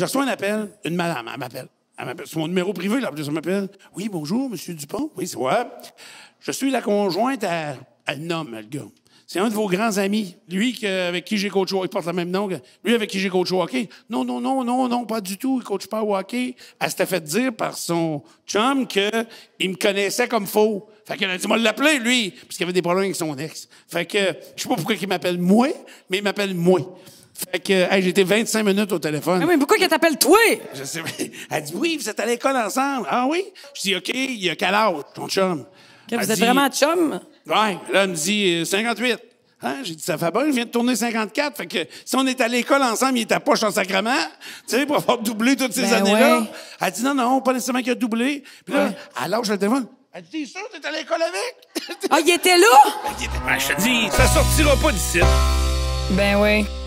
Je reçois un appel, une madame, elle m'appelle. C'est mon numéro privé, là, elle m'appelle. Oui, bonjour, Monsieur Dupont. Oui, c'est ouais. Je suis la conjointe à. un homme, le gars. C'est un de vos grands amis. Lui avec qui j'ai coaché, il porte le même nom. Que, lui avec qui j'ai coaché au Non, non, non, non, non, pas du tout. Il coache pas au hockey. Elle s'était fait dire par son chum qu'il me connaissait comme faux. Fait qu'elle a dit, moi, l'appeler, lui, parce qu'il avait des problèmes avec son ex. Fait que, je sais pas pourquoi il m'appelle moi, mais il m'appelle moi. Fait que hey, j'étais 25 minutes au téléphone. Ah pourquoi qu'elle t'appelle toi? Je sais, elle dit oui, vous êtes à l'école ensemble. Ah oui? Je dis OK, il y a qu'à âge, ton chum? vous êtes vraiment chum? Ouais. Là, elle me dit 58. Euh, hein? J'ai dit, ça fait bon, je viens de tourner 54. Fait que si on est à l'école ensemble, il est à poche en sacrement, tu sais, pour avoir doublé toutes ces ben années-là. Elle dit, non, non, pas nécessairement qu'il a doublé. Puis là, elle lâche le téléphone. Elle dit, t'es sûr que t'es à l'école avec? ah, il était là? Ben, je te dis, ça sortira pas d'ici. Ben oui.